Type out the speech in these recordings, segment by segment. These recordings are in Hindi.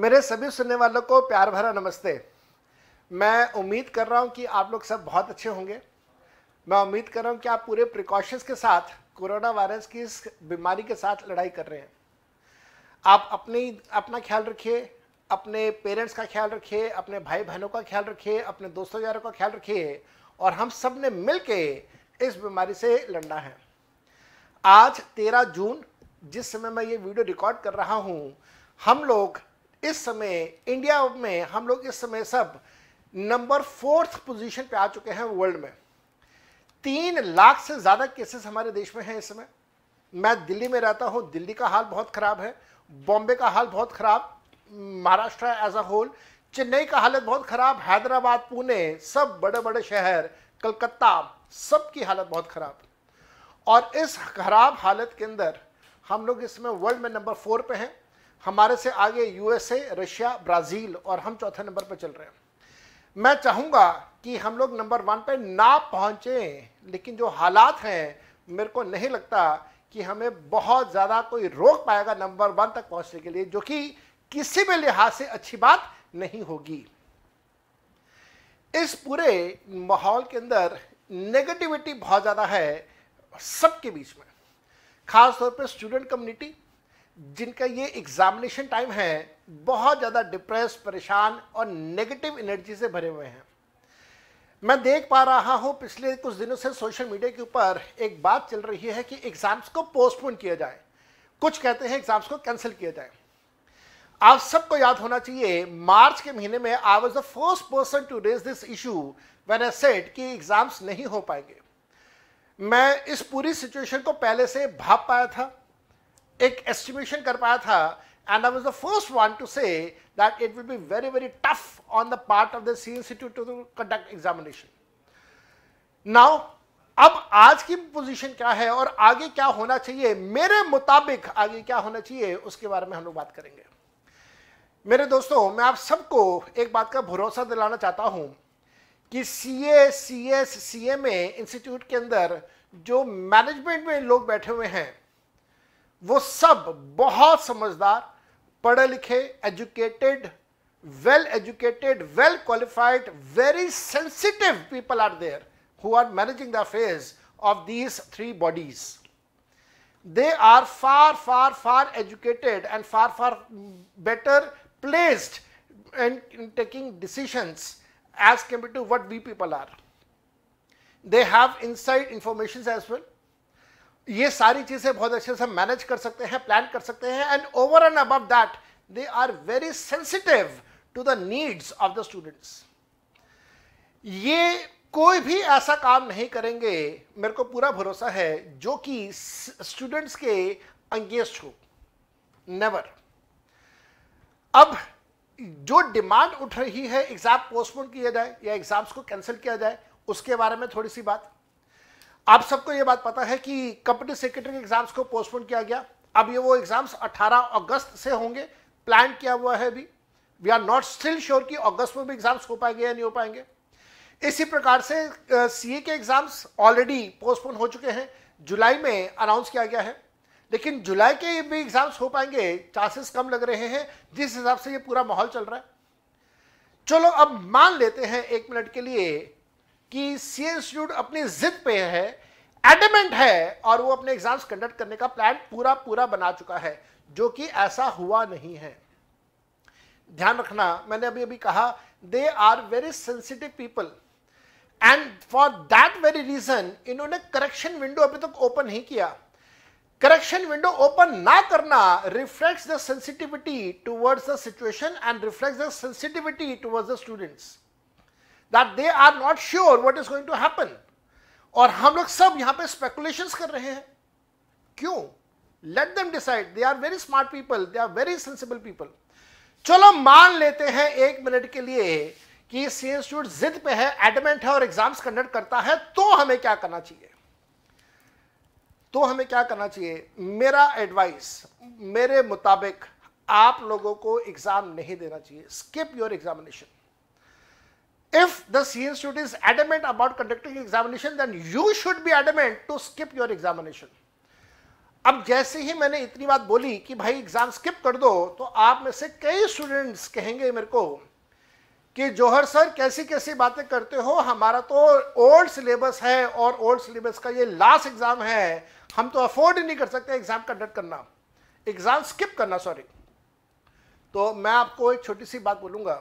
मेरे सभी सुनने वालों को प्यार भरा नमस्ते मैं उम्मीद कर रहा हूँ कि आप लोग सब बहुत अच्छे होंगे मैं उम्मीद कर रहा हूँ कि आप पूरे प्रिकॉशंस के साथ कोरोना वायरस की इस बीमारी के साथ लड़ाई कर रहे हैं आप अपनी अपना ख्याल रखिए अपने पेरेंट्स का ख्याल रखिए अपने भाई बहनों का ख्याल रखिए अपने दोस्तों यारों का ख्याल रखिए और हम सब ने मिल के इस बीमारी से लड़ना है आज तेरह जून जिस समय मैं ये वीडियो रिकॉर्ड कर रहा हूँ हम लोग इस समय इंडिया में हम लोग इस समय सब नंबर फोर्थ पोजीशन पे आ चुके हैं वर्ल्ड में तीन लाख से ज़्यादा केसेस हमारे देश में हैं इस समय मैं दिल्ली में रहता हूँ दिल्ली का हाल बहुत ख़राब है बॉम्बे का हाल बहुत ख़राब Maharashtra as a whole Chennai का हालत बहुत ख़राब हैदराबाद पुणे सब बड़े बड़े शहर कलकत्ता सब की हालत बहुत ख़राब और इस खराब हालत के अंदर हम लोग इस समय वर्ल्ड में नंबर फोर पे हैं हमारे से आगे यूएसए रशिया ब्राज़ील और हम चौथे नंबर पर चल रहे हैं मैं चाहूँगा कि हम लोग नंबर वन पे ना पहुँचें लेकिन जो हालात हैं मेरे को नहीं लगता कि हमें बहुत ज़्यादा कोई रोक पाएगा नंबर वन तक पहुँचने के लिए जो कि किसी भी लिहाज से अच्छी बात नहीं होगी इस पूरे माहौल के अंदर नेगेटिविटी बहुत ज़्यादा है सबके बीच में खासतौर पर स्टूडेंट कम्युनिटी जिनका ये एग्जामिनेशन टाइम है बहुत ज़्यादा डिप्रेस परेशान और नेगेटिव एनर्जी से भरे हुए हैं मैं देख पा रहा हूँ पिछले कुछ दिनों से सोशल मीडिया के ऊपर एक बात चल रही है कि एग्ज़ाम्स को पोस्टपोन किया जाए कुछ कहते हैं एग्ज़ाम्स को कैंसिल किया जाए आप सबको याद होना चाहिए मार्च के महीने में I was the first person to raise this issue when I set कि एग्ज़ाम्स नहीं हो पाएंगे मैं इस पूरी सिचुएशन को पहले से भाप पाया था एक एस्टिमेशन कर पाया था and I was the first one to say that it will be very very tough on the part of the C institute to conduct examination now अब आज की पोजीशन क्या है और आगे क्या होना चाहिए मेरे मुताबिक आगे क्या होना चाहिए उसके बारे में हम लोग बात करेंगे मेरे दोस्तों मैं आप सबको एक बात का भरोसा दिलाना चाहता हूं कि C A C S C M A institute के अंदर जो मैनेजमेंट में लोग बैठे हुए हैं वो सब बहुत समझदार पढ़े लिखे educated well educated well qualified very sensitive people who are managing the affairs of these three bodies. They are far, far, far educated and far, far better placed in, in, taking decisions as compared to what we people are. They have inside informations as well. ये सारी चीज़ें बहुत अच्छे से मैनेज कर सकते हैं प्लान कर सकते हैं and over and above that they are very sensitive to the needs of the students ये कोई भी ऐसा काम नहीं करेंगे मेरे को पूरा भरोसा है जो कि स्टूडेंट्स के अंगेस्ट हो नेवर अब जो डिमांड उठ रही है एग्जाम पोस्टपोन किया जाए या एग्जाम्स को कैंसिल किया जाए उसके बारे में थोड़ी सी बात आप सबको ये बात पता है कि कंपनी सेक्रेटरी एग्जाम्स को पोस्टपोन किया गया अब ये वो एग्जाम्स 18 अगस्त से होंगे प्लान किया हुआ है अभी we are not still sure कि अगस्त में भी एग्जाम्स हो पाएंगे या नहीं हो पाएंगे इसी प्रकार से सीए uh, के एग्जाम्स ऑलरेडी पोस्टपोन हो चुके हैं जुलाई में अनाउंस किया गया है लेकिन जुलाई के भी एग्जाम्स हो पाएंगे चांसेस कम लग रहे हैं जिस हिसाब से ये पूरा माहौल चल रहा है चलो अब मान लेते हैं एक मिनट के लिए कि सी इंस्टीट्यूट अपनी जिद पे है एडमेंट है और वो अपने एग्जाम्स कंडक्ट करने का प्लान पूरा पूरा बना चुका है जो कि ऐसा हुआ नहीं है ध्यान रखना मैंने अभी अभी कहा they are very sensitive people and for that very reason इन्होंने करेक्शन विंडो अभी तक ओपन नहीं किया करेक्शन विंडो ओपन ना करना reflect the sensitivity towards the situation and reflect the sensitivity towards the students that they are not sure what is going to happen और हम लोग सब यहां पे स्पेकुलेशन कर रहे हैं क्यों let them decide they are very smart people they are very sensible people चलो मान लेते हैं एक मिनट के लिए कि सी इंस्टीट्यूट जिद पे है एडमेंट है और एग्जाम्स कंडक्ट करता है तो हमें क्या करना चाहिए तो हमें क्या करना चाहिए मेरा एडवाइस मेरे मुताबिक आप लोगों को एग्जाम नहीं देना चाहिए skip your examination if the C institute is adamant about conducting examination, then you should be adamant to skip your examination. अब जैसे ही मैंने इतनी बात बोली कि भाई एग्जाम स्किप कर दो तो आप में से कई स्टूडेंट्स कहेंगे मेरे को कि जौहर सर कैसी कैसी बातें करते हो हमारा तो ओल्ड सिलेबस है और ओल्ड सिलेबस का ये लास्ट एग्जाम है हम तो अफोर्ड ही नहीं कर सकते एग्जाम कंडक्ट करना एग्जाम स्किप करना सॉरी तो मैं आपको एक छोटी सी बात बोलूंगा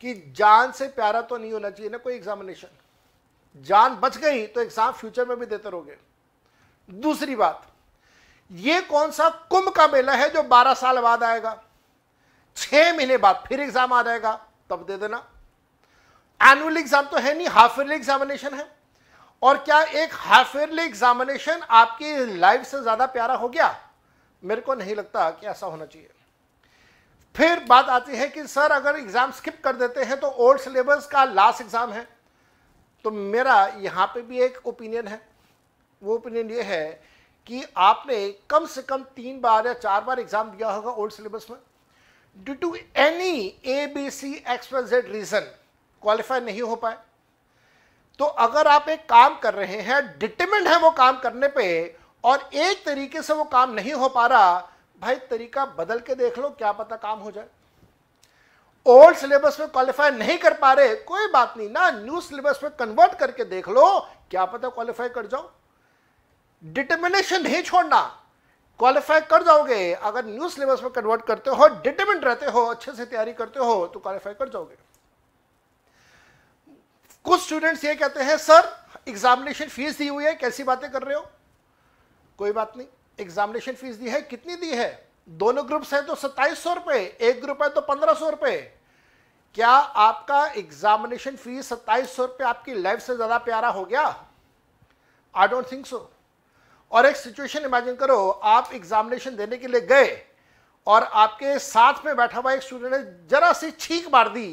कि जान से प्यारा तो नहीं होना चाहिए ना कोई एग्जामिनेशन जान बच गई तो एग्जाम फ्यूचर में भी देते रहोगे दूसरी बात ये कौन सा कुंभ का मेला है जो 12 साल बाद आएगा छह महीने बाद फिर एग्जाम आ जाएगा तब दे देना एनुअल एग्जाम तो है नहीं हाफ ईयरली एग्जामिनेशन है और क्या एक हाफ ईयरली एग्जामिनेशन आपकी लाइफ से ज्यादा प्यारा हो गया मेरे को नहीं लगता कि ऐसा होना चाहिए फिर बात आती है कि सर अगर एग्ज़ाम स्किप कर देते हैं तो ओल्ड सिलेबस का लास्ट एग्ज़ाम है तो मेरा यहाँ पे भी एक ओपिनियन है वो ओपिनियन ये है कि आपने कम से कम तीन बार या चार बार एग्ज़ाम दिया होगा ओल्ड सिलेबस में due to any A B C X Y Z reason qualify नहीं हो पाए तो अगर आप एक काम कर रहे हैं डिटर्मेंट है वो काम करने पे और एक तरीके से वो काम नहीं हो पा रहा भाई तरीका बदल के देख लो क्या पता काम हो जाए ओल्ड सिलेबस में क्वालिफाई नहीं कर पा रहे कोई बात नहीं ना न्यू सिलेबस में कन्वर्ट करके देख लो क्या पता क्वालिफाई कर जाओ डिटर्मिनेशन नहीं छोड़ना क्वालिफाई कर जाओगे अगर न्यू सिलेबस में कन्वर्ट करते हो डिटर्मिन रहते हो अच्छे से तैयारी करते हो तो क्वालिफाई कर जाओगे कुछ स्टूडेंट्स ये कहते हैं सर एग्जामिनेशन फीस दी हुई है कैसी बातें कर रहे हो कोई बात नहीं एग्जामिनेशन फीस दी है कितनी दी है दोनों ग्रुप्स है तो सत्ताईस सौ रुपये एक ग्रुप है तो पंद्रह सौ रुपये क्या आपका एग्जामिनेशन फीस सत्ताईस सौ रुपये आपकी लाइफ से ज़्यादा प्यारा हो गया आई डोंट थिंक सो और एक सिचुएशन इमेजिन करो आप एग्जामिनेशन देने के लिए गए और आपके साथ में बैठा हुआ एक स्टूडेंट ने जरा सी छींक मार दी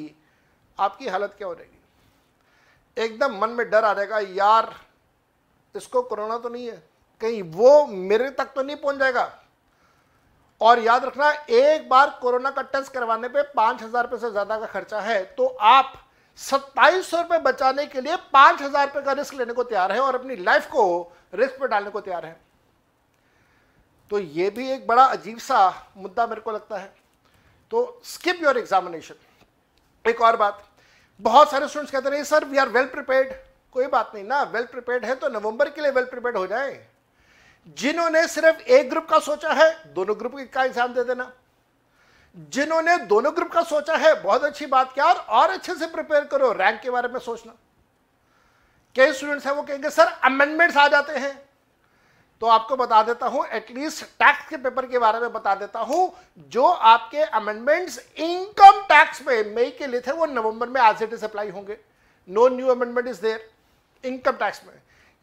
आपकी हालत क्या हो जाएगी एकदम मन में डर आ जाएगा यार इसको कोरोना तो नहीं है कहीं वो मेरे तक तो नहीं पहुंच जाएगा और याद रखना एक बार कोरोना का टेस्ट करवाने पे पांच हज़ार रुपए से ज़्यादा का खर्चा है तो आप सत्ताईस सौ रुपए बचाने के लिए पांच हज़ार रुपए का रिस्क लेने को तैयार है और अपनी लाइफ को रिस्क पर डालने को तैयार है तो ये भी एक बड़ा अजीब सा मुद्दा मेरे को लगता है तो स्किप योर एग्जामिनेशन एक और बात बहुत सारे स्टूडेंट्स कहते रहे sir we are well prepared कोई बात नहीं ना वेल प्रिपेयर्ड है तो नवंबर के लिए वेल प्रिपेयर्ड हो जाए जिन्होंने सिर्फ एक ग्रुप का सोचा है दोनों ग्रुप का एग्जाम दे देना जिन्होंने दोनों ग्रुप का सोचा है बहुत अच्छी बात क्या और अच्छे से प्रिपेयर करो रैंक के बारे में सोचना कई स्टूडेंट्स हैं वो कहेंगे सर अमेंडमेंट्स आ जाते हैं तो आपको बता देता हूं एटलीस्ट टैक्स के पेपर के बारे में बता देता हूं जो आपके अमेंडमेंट्स इनकम टैक्स में मई के लिए थे वो नवंबर में आज से अप्लाई होंगे no new amendment is there income tax में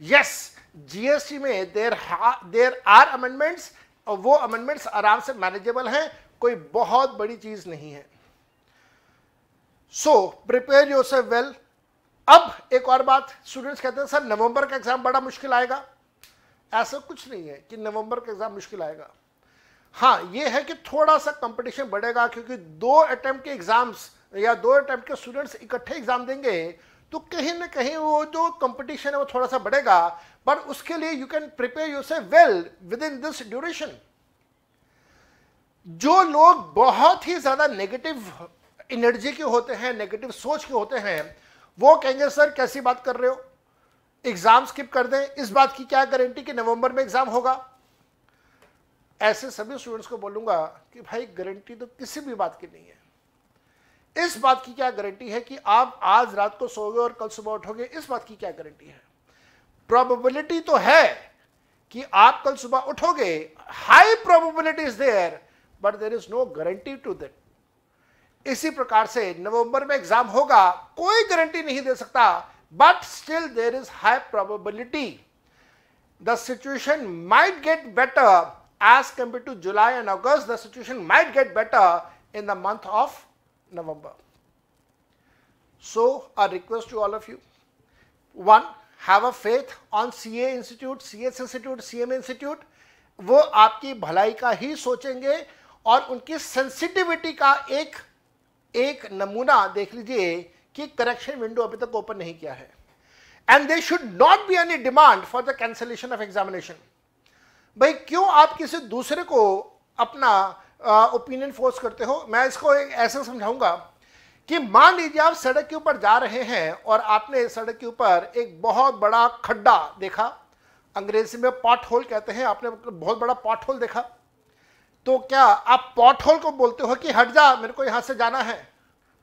यस जीएसटी में देर देर आर अमेंडमेंट्स और वो अमेंडमेंट्स आराम से मैनेजेबल हैं कोई बहुत बड़ी चीज नहीं है so prepare yourself well अब एक और बात स्टूडेंट्स कहते हैं सर नवंबर का एग्जाम बड़ा मुश्किल आएगा ऐसा कुछ नहीं है कि नवंबर का एग्जाम मुश्किल आएगा हाँ ये है कि थोड़ा सा कंपटीशन बढ़ेगा क्योंकि दो अटैम्प्ट के एग्जाम्स या दो अटैम्प्ट के स्टूडेंट्स इकट्ठे एग्जाम देंगे तो कहीं ना कहीं वो जो कंपटीशन है वो थोड़ा सा बढ़ेगा बट उसके लिए यू कैन प्रिपेयर यू से well within this duration जो लोग बहुत ही ज्यादा नेगेटिव एनर्जी के होते हैं नेगेटिव सोच के होते हैं वो कहेंगे सर कैसी बात कर रहे हो एग्जाम स्किप कर दें इस बात की क्या गारंटी कि नवंबर में एग्जाम होगा ऐसे सभी स्टूडेंट्स को बोलूंगा कि भाई गारंटी तो किसी भी बात की नहीं है इस बात की क्या गारंटी है कि आप आज रात को सोओगे और कल सुबह उठोगे इस बात की क्या गारंटी है प्रोबेबिलिटी तो है कि आप कल सुबह उठोगे high probability is there but there is no guarantee to that इसी प्रकार से नवंबर में एग्जाम होगा कोई गारंटी नहीं दे सकता but still there is high probability the situation might get better as compare to July and August the situation might get better in the month of November. So, a request to all of you. One, have a faith on CA Institute, CS Institute, CM Institute. वो आपकी भलाई का ही सोचेंगे और उनकी सेंसिटिविटी का एक एक नमूना देख लीजिए कि करेक्शन विंडो अभी तक ओपन नहीं किया है and they should not be any demand for the cancellation of examination भाई क्यों आप किसी दूसरे को अपना ओपिनियन फोर्स करते हो मैं इसको एक ऐसे समझाऊंगा कि मान लीजिए आप सड़क के ऊपर जा रहे हैं और आपने सड़क के ऊपर एक बहुत बड़ा खड्डा देखा अंग्रेजी में पॉट होल कहते हैं आपने मतलब बहुत बड़ा पॉट होल देखा तो क्या आप पॉट होल को बोलते हो कि हट जा मेरे को यहां से जाना है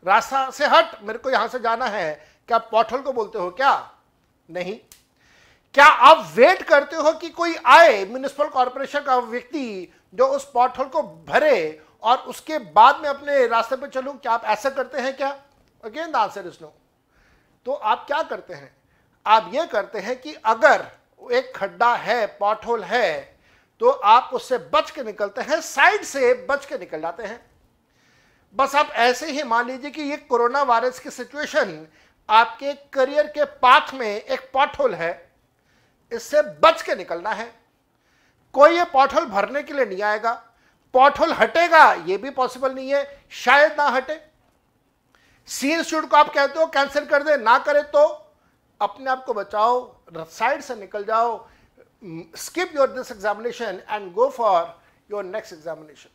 रास्ता से हट मेरे को यहां से जाना है क्या पॉट होल को बोलते हो क्या नहीं क्या आप वेट करते हो कि कोई आए म्यूनिसिपल कॉरपोरेशन का व्यक्ति जो उस पॉट होल को भरे और उसके बाद में अपने रास्ते पर चलूं क्या आप ऐसा करते हैं क्या again the answer is no तो आप क्या करते हैं आप ये करते हैं कि अगर एक खड्डा है पॉट होल है तो आप उससे बच के निकलते हैं साइड से बच के निकल जाते हैं बस आप ऐसे ही मान लीजिए कि ये कोरोना वायरस की सिचुएशन आपके करियर के पाथ में एक पॉट होल है इससे बच के निकलना है कोई ये पॉटहोल भरने के लिए नहीं आएगा पॉटहोल हटेगा ये भी पॉसिबल नहीं है शायद ना हटे सी इंस्टीट्यूट को आप कहते हो कैंसिल कर दे ना करे तो अपने आप को बचाओ साइड से निकल जाओ skip your this examination and go for your next examination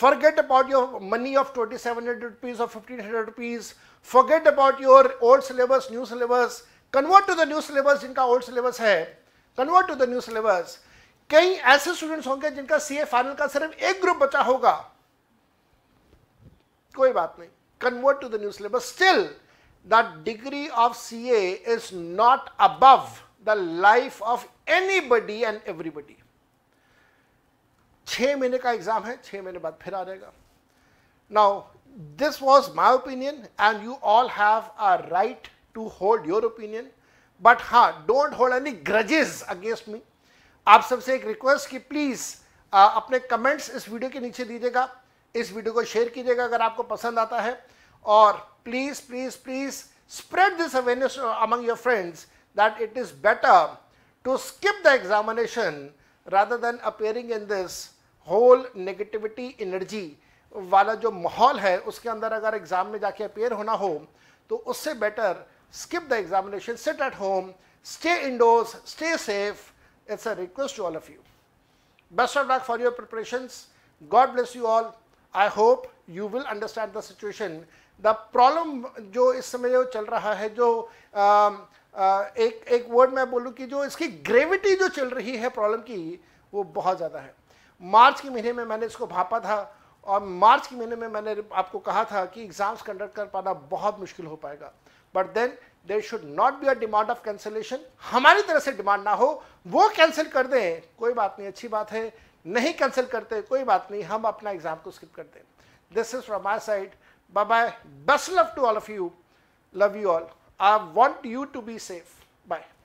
forget about your money of twenty seven hundred rupees और fifteen hundred rupees forget about your old syllabus new syllabus convert to the new syllabus जिनका ओल्ड सिलेबस है convert to the new syllabus कई ऐसे स्टूडेंट्स होंगे जिनका सीए फाइनल का सिर्फ एक ग्रुप बचा होगा कोई बात नहीं convert to the new syllabus still the degree of see is not above the life of anybody and everybody छह महीने का एग्जाम है छह महीने बाद फिर आ जाएगा now this was my opinion and you all have a right to hold your opinion but ah don't hold any grudges against me आप सबसे एक रिक्वेस्ट कि प्लीज़ अपने कमेंट्स इस वीडियो के नीचे दीजिएगा इस वीडियो को शेयर कीजिएगा अगर आपको पसंद आता है और please please please spread this awareness among your friends that it is better to skip the examination rather than appearing in this whole negativity energy वाला जो माहौल है उसके अंदर अगर एग्जाम में जाके अपेयर होना हो तो उससे better skip the examination sit at home stay indoors stay safe It's a request to all of you. Best of luck for your preparations. God bless you all. I hope you will understand the situation the problem जो इस समय जो चल रहा है जो um, uh, एक एक वर्ड मैं बोलूँ कि जो इसकी ग्रेविटी जो चल रही है प्रॉब्लम की वो बहुत ज़्यादा है मार्च के महीने में मैंने इसको भापा था और मार्च के महीने में मैंने आपको कहा था कि एग्ज़ाम्स कंडक्ट कर पाना बहुत मुश्किल हो पाएगा but then there should not be a demand of cancellation हमारी तरह से डिमांड ना हो वो कैंसिल कर दें कोई बात नहीं अच्छी बात है नहीं कैंसिल करते कोई बात नहीं हम अपना एग्जाम को स्किप करते हैं this is from my side bye bye best love to all of you love you all I want you to be safe bye